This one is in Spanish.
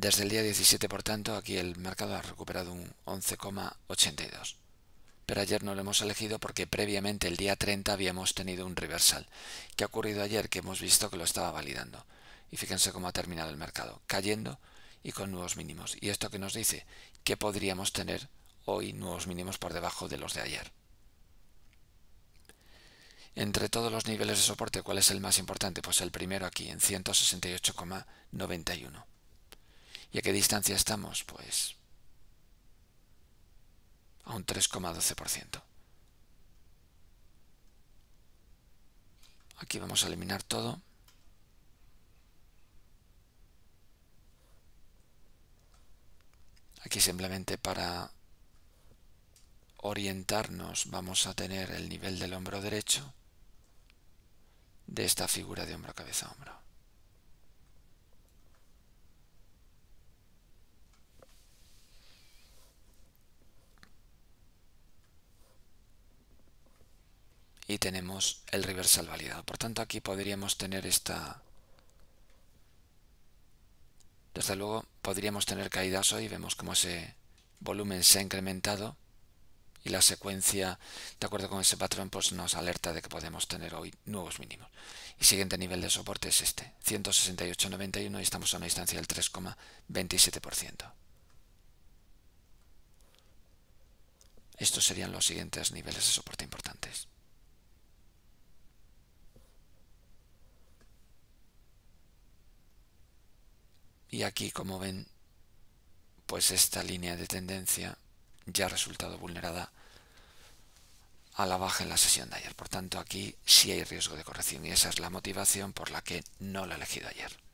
Desde el día 17, por tanto, aquí el mercado ha recuperado un 11,82. Pero ayer no lo hemos elegido porque previamente el día 30 habíamos tenido un reversal. ¿Qué ha ocurrido ayer? Que hemos visto que lo estaba validando. Y fíjense cómo ha terminado el mercado, cayendo y con nuevos mínimos. ¿Y esto qué nos dice? Que podríamos tener hoy nuevos mínimos por debajo de los de ayer. Entre todos los niveles de soporte, ¿cuál es el más importante? Pues el primero aquí, en 168,91. ¿Y a qué distancia estamos? Pues a un 3,12%. Aquí vamos a eliminar todo. Aquí simplemente para orientarnos vamos a tener el nivel del hombro derecho de esta figura de hombro cabeza hombro. y tenemos el reversal validado. Por tanto, aquí podríamos tener esta... Desde luego, podríamos tener caídas hoy. Vemos cómo ese volumen se ha incrementado y la secuencia, de acuerdo con ese patrón, pues nos alerta de que podemos tener hoy nuevos mínimos. Y siguiente nivel de soporte es este, 168.91 y estamos a una distancia del 3,27%. Estos serían los siguientes niveles de soporte importantes. Y aquí, como ven, pues esta línea de tendencia ya ha resultado vulnerada a la baja en la sesión de ayer. Por tanto, aquí sí hay riesgo de corrección y esa es la motivación por la que no la he elegido ayer.